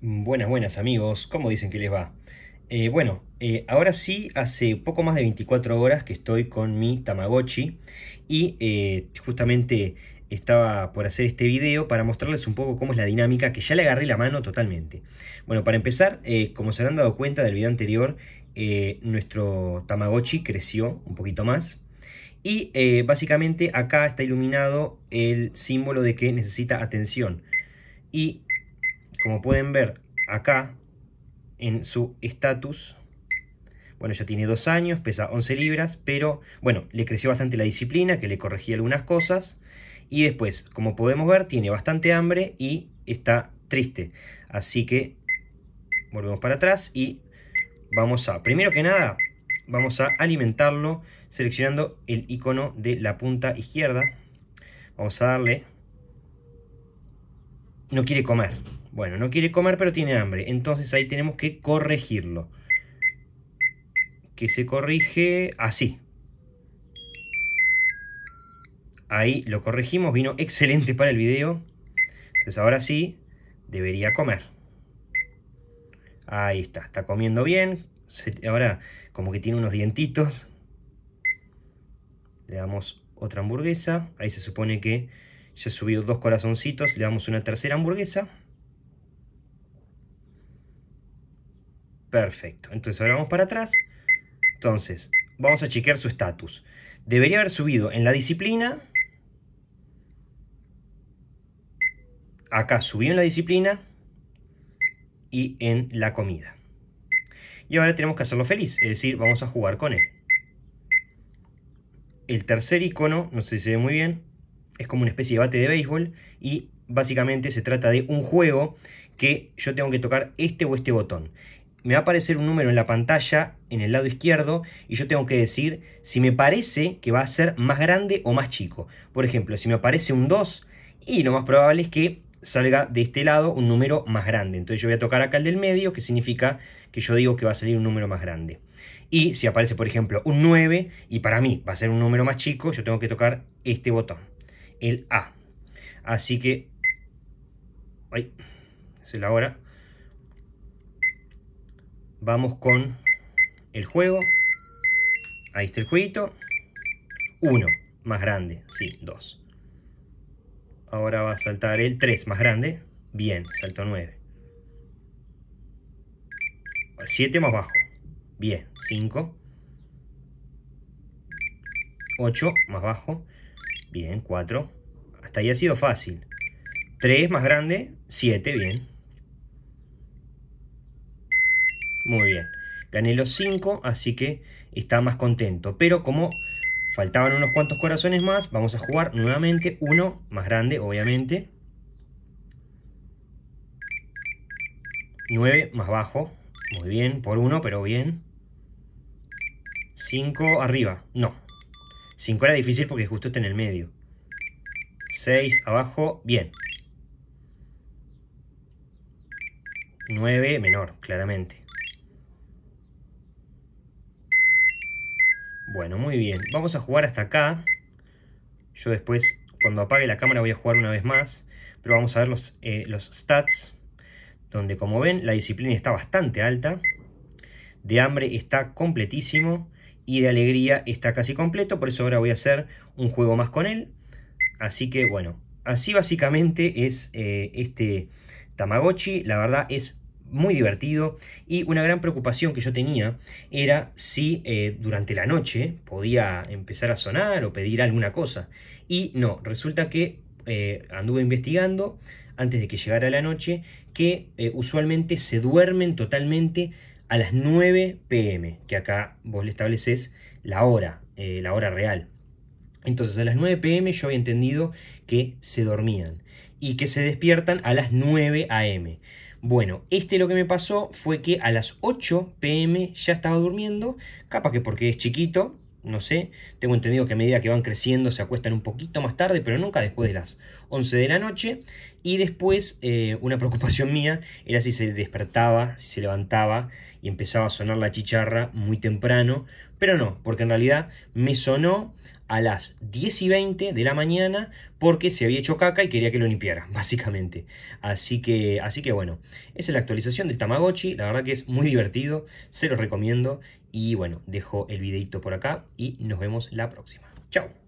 Mm, buenas, buenas amigos, ¿cómo dicen que les va? Eh, bueno, eh, ahora sí, hace poco más de 24 horas que estoy con mi Tamagotchi y eh, justamente estaba por hacer este video para mostrarles un poco cómo es la dinámica, que ya le agarré la mano totalmente. Bueno, para empezar, como se habrán dado cuenta del video anterior, nuestro Tamagotchi creció un poquito más. Y básicamente acá está iluminado el símbolo de que necesita atención. Y como pueden ver acá en su estatus, bueno, ya tiene dos años, pesa 11 libras, pero bueno, le creció bastante la disciplina, que le corregía algunas cosas. Y después, como podemos ver, tiene bastante hambre y está triste. Así que volvemos para atrás y vamos a, primero que nada, vamos a alimentarlo seleccionando el icono de la punta izquierda. Vamos a darle... No quiere comer, bueno, no quiere comer pero tiene hambre. Entonces ahí tenemos que corregirlo. Que se corrige así. Ahí lo corregimos, vino excelente para el video. Entonces ahora sí, debería comer. Ahí está, está comiendo bien. ahora como que tiene unos dientitos. Le damos otra hamburguesa. Ahí se supone que ya subió dos corazoncitos. Le damos una tercera hamburguesa. Perfecto. Entonces ahora vamos para atrás. Entonces, vamos a chequear su estatus. Debería haber subido en la disciplina. Acá subió en la disciplina y en la comida. Y ahora tenemos que hacerlo feliz, es decir, vamos a jugar con él. El tercer icono, no sé si se ve muy bien, es como una especie de bate de béisbol y básicamente se trata de un juego que yo tengo que tocar este o este botón me va a aparecer un número en la pantalla, en el lado izquierdo, y yo tengo que decir si me parece que va a ser más grande o más chico. Por ejemplo, si me aparece un 2, y lo más probable es que salga de este lado un número más grande. Entonces yo voy a tocar acá el del medio, que significa que yo digo que va a salir un número más grande. Y si aparece, por ejemplo, un 9, y para mí va a ser un número más chico, yo tengo que tocar este botón, el A. Así que... Ay, es la hora. Vamos con el juego. Ahí está el jueguito. 1 más grande, sí, 2. Ahora va a saltar el 3 más grande. Bien, salto 9. 7 más bajo. Bien, 5. 8 más bajo. Bien, 4. Hasta ahí ha sido fácil. 3 más grande, 7, bien. Muy bien. Gané los 5, así que está más contento. Pero como faltaban unos cuantos corazones más, vamos a jugar nuevamente uno más grande, obviamente. 9 más bajo. Muy bien, por 1, pero bien. 5 arriba. No. 5 era difícil porque justo está en el medio. 6 abajo. Bien. 9 menor, claramente. Bueno, muy bien. Vamos a jugar hasta acá. Yo después, cuando apague la cámara, voy a jugar una vez más. Pero vamos a ver los, eh, los stats. Donde, como ven, la disciplina está bastante alta. De hambre está completísimo. Y de alegría está casi completo. Por eso ahora voy a hacer un juego más con él. Así que, bueno. Así básicamente es eh, este Tamagotchi. La verdad es muy divertido y una gran preocupación que yo tenía era si eh, durante la noche podía empezar a sonar o pedir alguna cosa. Y no, resulta que eh, anduve investigando antes de que llegara la noche que eh, usualmente se duermen totalmente a las 9 pm, que acá vos le estableces la hora, la hora real. Entonces a las 9 pm yo había entendido que se dormían y que se despiertan a las 9 am. Bueno, este lo que me pasó fue que a las 8 pm ya estaba durmiendo, capaz que porque es chiquito, no sé, tengo entendido que a medida que van creciendo se acuestan un poquito más tarde, pero nunca después de las 11 de la noche. Y después, eh, una preocupación mía era si se despertaba, si se levantaba y empezaba a sonar la chicharra muy temprano, pero no, porque en realidad me sonó a las 10 y 20 de la mañana porque se había hecho caca y quería que lo limpiara, básicamente. Así que, así que bueno, esa es la actualización del Tamagotchi, la verdad que es muy divertido, se lo recomiendo y bueno, dejo el videito por acá y nos vemos la próxima. Chao.